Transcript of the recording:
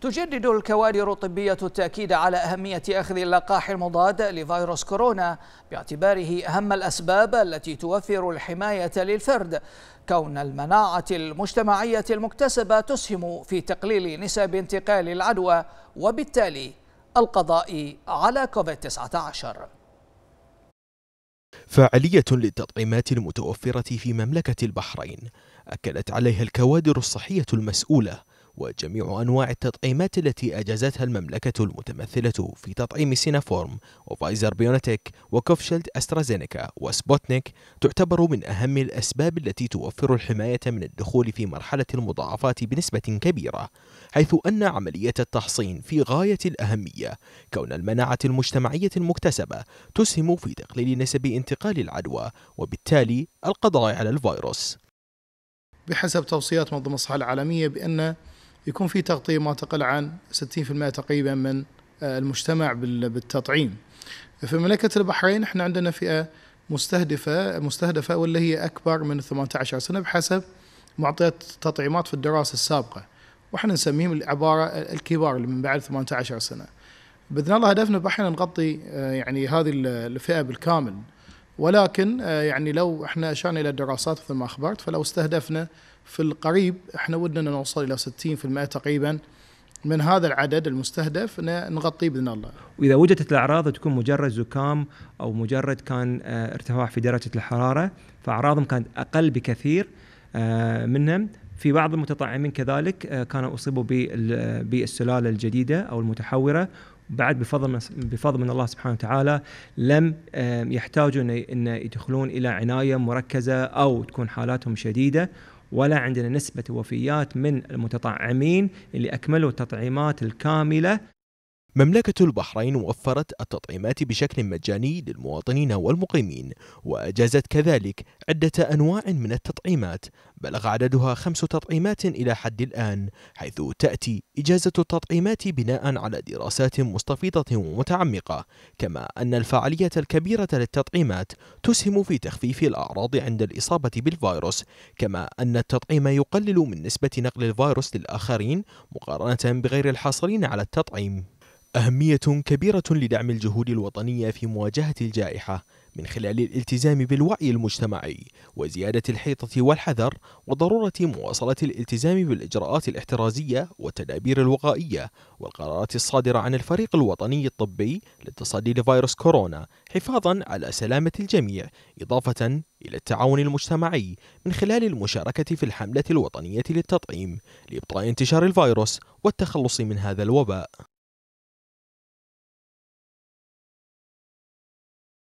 تجدد الكوادر الطبية التأكيد على أهمية أخذ اللقاح المضاد لفيروس كورونا باعتباره أهم الأسباب التي توفر الحماية للفرد كون المناعة المجتمعية المكتسبة تسهم في تقليل نسب انتقال العدوى وبالتالي القضاء على كوفيد-19 فاعلية للتطعيمات المتوفرة في مملكة البحرين أكدت عليها الكوادر الصحية المسؤولة وجميع أنواع التطعيمات التي أجازتها المملكة المتمثلة في تطعيم سينافورم وفايزر بيونتك وكوفشيلد أسترازينيكا وسبوتنيك تعتبر من أهم الأسباب التي توفر الحماية من الدخول في مرحلة المضاعفات بنسبة كبيرة حيث أن عملية التحصين في غاية الأهمية كون المناعة المجتمعية المكتسبة تسهم في تقليل نسب انتقال العدوى وبالتالي القضاء على الفيروس بحسب توصيات منظمة الصحة العالمية بأن يكون في تغطية ما تقل عن 60% تقريبا من آه، المجتمع بالتطعيم في مملكة البحرين احنا عندنا فئة مستهدفة مستهدفة واللي هي أكبر من 18 سنة بحسب معطيات التطعيمات في الدراسة السابقة واحنا نسميهم عبارة الكبار اللي من بعد 18 سنة بإذن الله هدفنا بحرين نغطي آه، يعني هذه الفئة بالكامل ولكن آه، يعني لو احنا اشرنا الى الدراسات مثل ما اخبرت فلو استهدفنا في القريب احنا ودنا نوصل الى 60% تقريبا من هذا العدد المستهدف نغطيه باذن الله. واذا وجدت الاعراض تكون مجرد زكام او مجرد كان آه، ارتفاع في درجه الحراره فاعراضهم كانت اقل بكثير آه، منهم في بعض المتطعمين كذلك كانوا اصيبوا بالسلاله الجديده او المتحوره بعد بفضل من بفضل من الله سبحانه وتعالى لم يحتاجوا ان يدخلون الى عنايه مركزه او تكون حالاتهم شديده ولا عندنا نسبه وفيات من المتطعمين اللي اكملوا التطعيمات الكامله مملكة البحرين وفرت التطعيمات بشكل مجاني للمواطنين والمقيمين وأجازت كذلك عدة أنواع من التطعيمات بلغ عددها خمس تطعيمات إلى حد الآن حيث تأتي إجازة التطعيمات بناء على دراسات مستفيضة ومتعمقة كما أن الفعالية الكبيرة للتطعيمات تسهم في تخفيف الأعراض عند الإصابة بالفيروس كما أن التطعيم يقلل من نسبة نقل الفيروس للآخرين مقارنة بغير الحاصلين على التطعيم أهمية كبيرة لدعم الجهود الوطنية في مواجهة الجائحة من خلال الالتزام بالوعي المجتمعي وزيادة الحيطة والحذر وضرورة مواصلة الالتزام بالإجراءات الاحترازية والتدابير الوقائية والقرارات الصادرة عن الفريق الوطني الطبي للتصدي لفيروس كورونا حفاظا على سلامة الجميع إضافة إلى التعاون المجتمعي من خلال المشاركة في الحملة الوطنية للتطعيم لإبطاء انتشار الفيروس والتخلص من هذا الوباء